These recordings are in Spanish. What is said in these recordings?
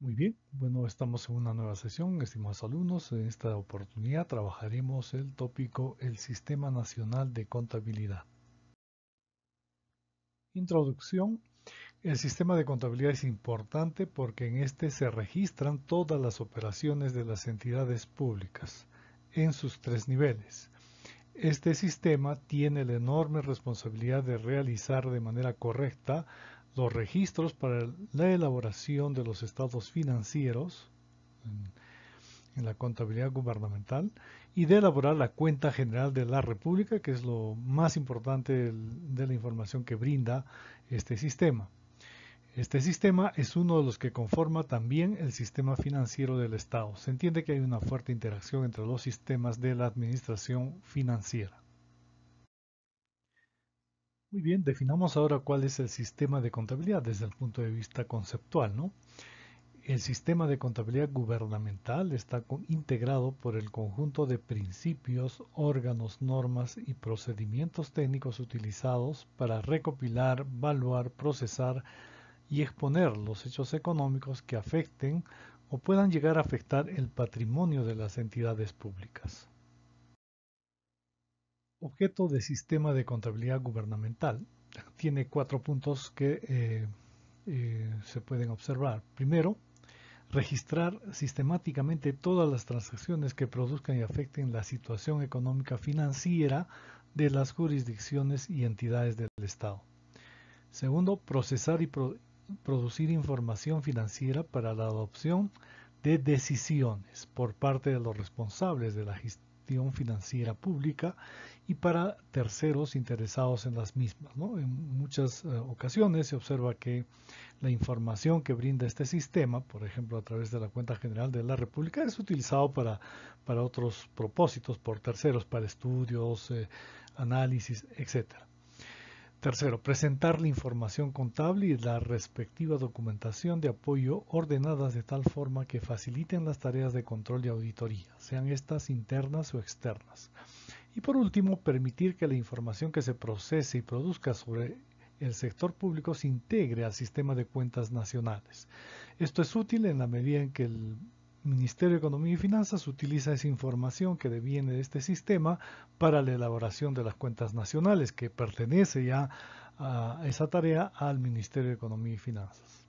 Muy bien, bueno, estamos en una nueva sesión, estimados alumnos. En esta oportunidad trabajaremos el tópico El Sistema Nacional de Contabilidad. Introducción. El sistema de contabilidad es importante porque en este se registran todas las operaciones de las entidades públicas en sus tres niveles. Este sistema tiene la enorme responsabilidad de realizar de manera correcta los registros para la elaboración de los estados financieros en, la contabilidad gubernamental y de elaborar la cuenta general de la República, que es lo más importante de la información que brinda este sistema. Este sistema es uno de los que conforma también el sistema financiero del Estado. Se entiende que hay una fuerte interacción entre los sistemas de la administración financiera. Muy bien, definamos ahora cuál es el sistema de contabilidad desde el punto de vista conceptual. ¿no? El sistema de contabilidad gubernamental está integrado por el conjunto de principios, órganos, normas y procedimientos técnicos utilizados para recopilar, evaluar, procesar y exponer los hechos económicos que afecten o puedan llegar a afectar el patrimonio de las entidades públicas objeto de sistema de contabilidad gubernamental tiene cuatro puntos que eh, eh, se pueden observar. Primero, registrar sistemáticamente todas las transacciones que produzcan y afecten la situación económica financiera de las jurisdicciones y entidades del Estado. Segundo, procesar y producir información financiera para la adopción de decisiones por parte de los responsables de la gestión financiera pública y para terceros interesados en las mismas. En muchas eh, ocasiones se observa que la información que brinda este sistema, por ejemplo a través de la cuenta general de la República, es utilizado para, para otros propósitos por terceros, para estudios, eh, análisis, etcétera. Tercero, presentar la información contable y la respectiva documentación de apoyo ordenadas de tal forma que faciliten las tareas de control y auditoría, sean estas internas o externas. Y por último, permitir que la información que se procese y produzca sobre el sector público se integre al sistema de cuentas nacionales. Esto es útil en la medida en que el Ministerio de Economía y Finanzas utiliza esa información que deviene de este sistema para la elaboración de las cuentas nacionales, que pertenece ya a esa tarea al Ministerio de Economía y Finanzas.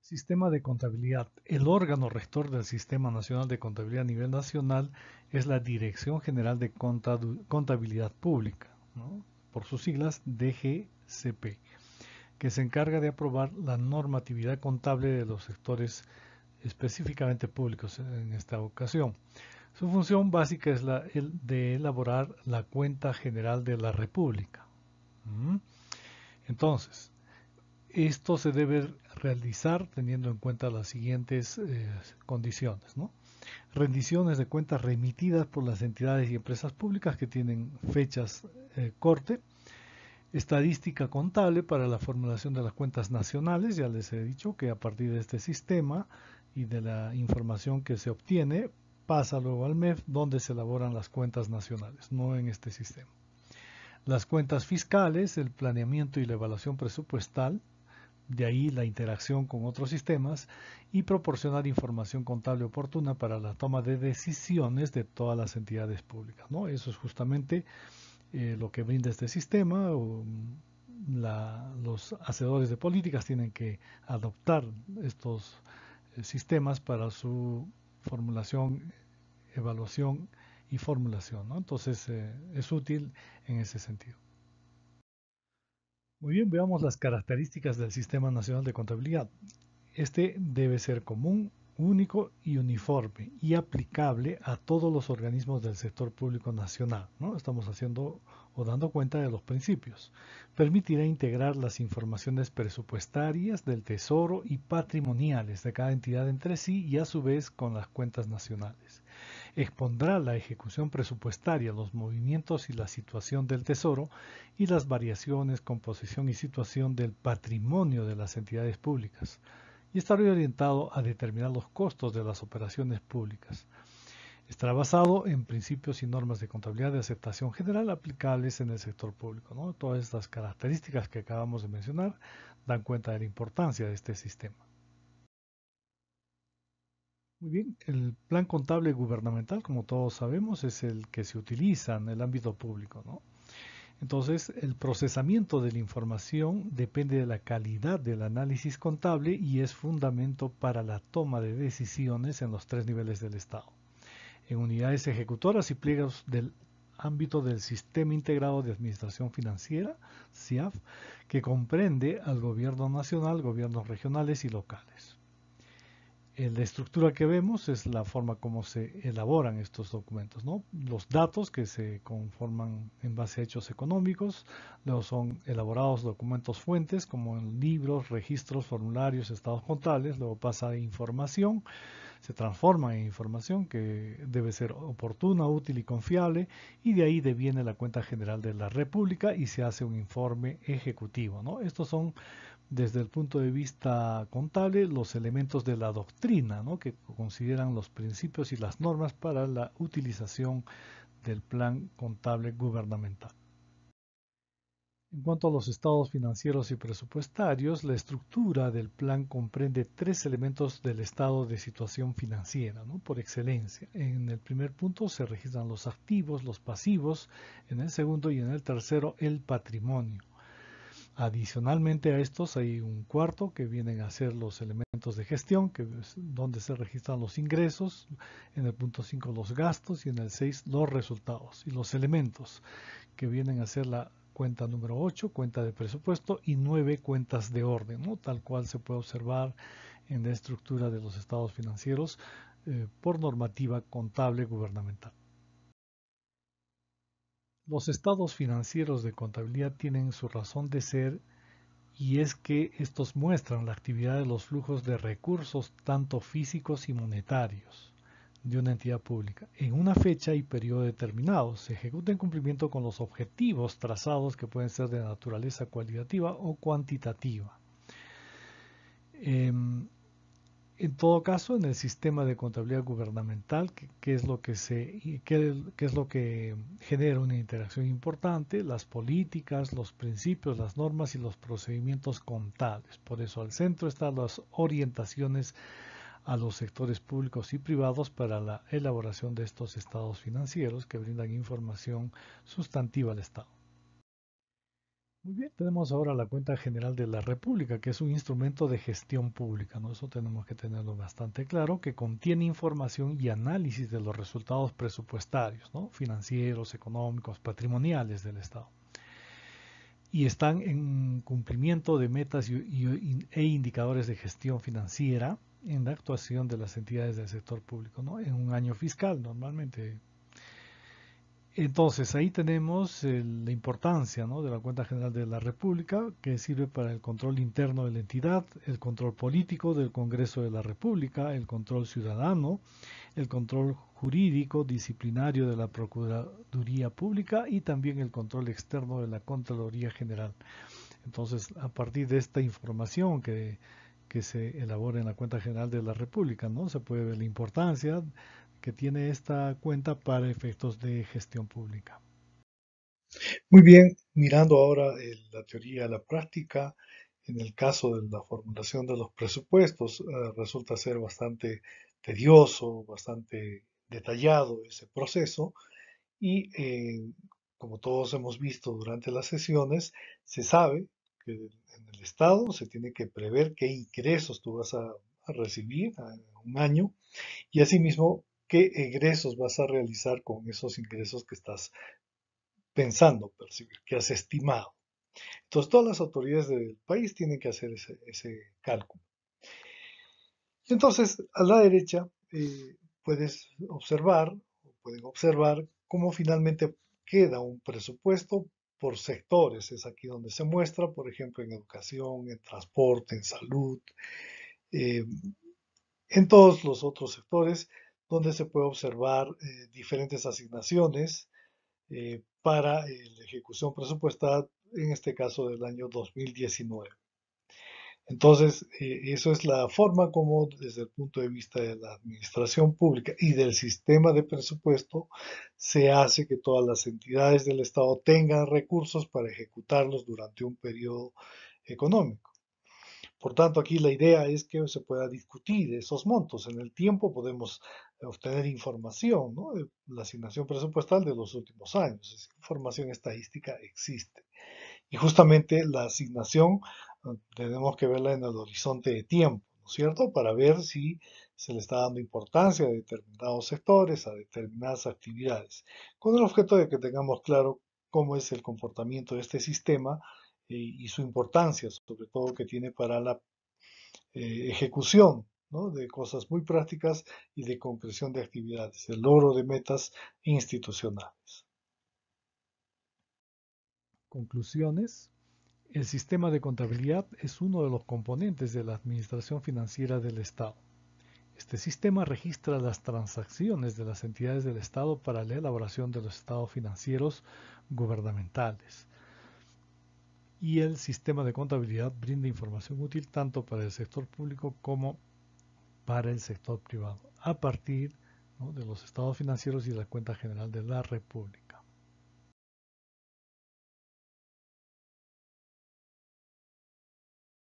Sistema de contabilidad. El órgano rector del Sistema Nacional de Contabilidad a nivel nacional es la Dirección General de Contabilidad Pública, por sus siglas DGCP, que se encarga de aprobar la normatividad contable de los sectores específicamente públicos en esta ocasión. Su función básica es la de elaborar la cuenta general de la República. ¿Mm? Entonces, esto se debe realizar teniendo en cuenta las siguientes eh, condiciones. Rendiciones de cuentas remitidas por las entidades y empresas públicas que tienen fechas eh, corte. Estadística contable para la formulación de las cuentas nacionales. Ya les he dicho que a partir de este sistema y de la información que se obtiene pasa luego al MEF donde se elaboran las cuentas nacionales, no en este sistema. Las cuentas fiscales, el planeamiento y la evaluación presupuestal, de ahí la interacción con otros sistemas y proporcionar información contable oportuna para la toma de decisiones de todas las entidades públicas. ¿no? Eso es justamente eh, lo que brinda este sistema. los hacedores de políticas tienen que adoptar estos sistemas para su formulación, evaluación y formulación. Entonces eh, es útil en ese sentido. Muy bien, veamos las características del Sistema Nacional de Contabilidad. Este debe ser común, único y uniforme y aplicable a todos los organismos del sector público nacional. ¿no? Estamos haciendo o dando cuenta de los principios. Permitirá integrar las informaciones presupuestarias del Tesoro y patrimoniales de cada entidad entre sí y a su vez con las cuentas nacionales. Expondrá la ejecución presupuestaria, los movimientos y la situación del Tesoro y las variaciones, composición y situación del patrimonio de las entidades públicas y estar orientado a determinar los costos de las operaciones públicas. Estará basado en principios y normas de contabilidad de aceptación general aplicables en el sector público. ¿no? Todas estas características que acabamos de mencionar dan cuenta de la importancia de este sistema. Muy bien, el plan contable gubernamental, como todos sabemos, es el que se utiliza en el ámbito público. ¿no? Entonces, el procesamiento de la información depende de la calidad del análisis contable y es fundamento para la toma de decisiones en los tres niveles del Estado. En unidades ejecutoras y pliegos del ámbito del Sistema Integrado de Administración Financiera, SIAF, que comprende al Gobierno Nacional, gobiernos regionales y locales. Eh, la estructura que vemos es la forma como se elaboran estos documentos, ¿no? Los datos que se conforman en base a hechos económicos, luego son elaborados documentos fuentes como libros, registros, formularios, estados contables, luego pasa información, se transforma en información que debe ser oportuna, útil y confiable y de ahí deviene la cuenta general de la República y se hace un informe ejecutivo. ¿no? Estos son desde el punto de vista contable los elementos de la doctrina ¿no? que consideran los principios y las normas para la utilización del plan contable gubernamental. En cuanto a los estados financieros y presupuestarios, la estructura del plan comprende tres elementos del estado de situación financiera, ¿no? por excelencia. En el primer punto se registran los activos, los pasivos, en el segundo y en el tercero el patrimonio. Adicionalmente a estos hay un cuarto que vienen a ser los elementos de gestión, donde se registran los ingresos, en el punto 5 los gastos y en el 6 los resultados y los elementos que vienen a ser la cuenta número 8, cuenta de presupuesto y 9 cuentas de orden, tal cual se puede observar en la estructura de los estados financieros eh, por normativa contable gubernamental. Los estados financieros de contabilidad tienen su razón de ser y es que estos muestran la actividad de los flujos de recursos tanto físicos y monetarios de una entidad pública en una fecha y periodo determinado, Se ejecuta en cumplimiento con los objetivos trazados que pueden ser de naturaleza cualitativa o cuantitativa. Em, en todo caso, en el sistema de contabilidad gubernamental, qué es, lo que, se, que es lo que genera una interacción importante, las políticas, los principios, las normas y los procedimientos contables. Por eso al centro están las orientaciones a los sectores públicos y privados para la elaboración de estos estados financieros que brindan información sustantiva al Estado. Muy bien, tenemos ahora la cuenta general de la República, que es un instrumento de gestión pública, ¿no? Eso tenemos que tenerlo bastante claro, que contiene información y análisis de los resultados presupuestarios, Financieros, económicos, patrimoniales del Estado. Y están en cumplimiento de metas e indicadores de gestión financiera, en la actuación de las entidades del sector público, ¿no? En un año fiscal normalmente. Entonces ahí tenemos eh, la importancia ¿no? de la cuenta general de la República que sirve para el control interno de la entidad, el control político del Congreso de la República, el control ciudadano, el control jurídico disciplinario de la Procuraduría Pública y también el control externo de la Contraloría General. Entonces a partir de esta información que que se elabore en la cuenta general de la República, ¿no? Se puede ver la importancia que tiene esta cuenta para efectos de gestión pública. Muy bien, mirando ahora eh, la teoría a la práctica, en el caso de la formulación de los presupuestos, eh, resulta ser bastante tedioso, bastante detallado ese proceso y eh, como todos hemos visto durante las sesiones, se sabe que en el Estado se tiene que prever qué ingresos tú vas a, recibir en un año y asimismo qué egresos vas a realizar con esos ingresos que estás pensando percibir, que has estimado. Entonces todas las autoridades del país tienen que hacer ese, cálculo. entonces a la derecha eh, puedes observar, o pueden observar cómo finalmente queda un presupuesto por sectores. Es aquí donde se muestra, por ejemplo, en educación, en transporte, en salud, eh, en todos los otros sectores, donde se puede observar eh, diferentes asignaciones eh, para la ejecución presupuestal, en este caso del año 2019. Entonces, eh, eso es la forma como desde el punto de vista de la administración pública y del sistema de presupuesto se hace que todas las entidades del Estado tengan recursos para ejecutarlos durante un periodo económico. Por tanto, aquí la idea es que se pueda discutir esos montos. En el tiempo podemos obtener información, ¿no? la asignación presupuestal de los últimos años. Esa información estadística existe. Y justamente la asignación tenemos que verla en el horizonte de tiempo, ¿no es cierto? Para ver si se le está dando importancia a determinados sectores, a determinadas actividades, con el objeto de que tengamos claro cómo es el comportamiento de este sistema eh, y su importancia, sobre todo que tiene para la eh, ejecución de cosas muy prácticas y de concreción de actividades, el logro de metas institucionales. Conclusiones. El sistema de contabilidad es uno de los componentes de la administración financiera del Estado. Este sistema registra las transacciones de las entidades del Estado para la elaboración de los estados financieros gubernamentales. Y el sistema de contabilidad brinda información útil tanto para el sector público como para el sector privado, a partir de los estados financieros y la cuenta general de la República.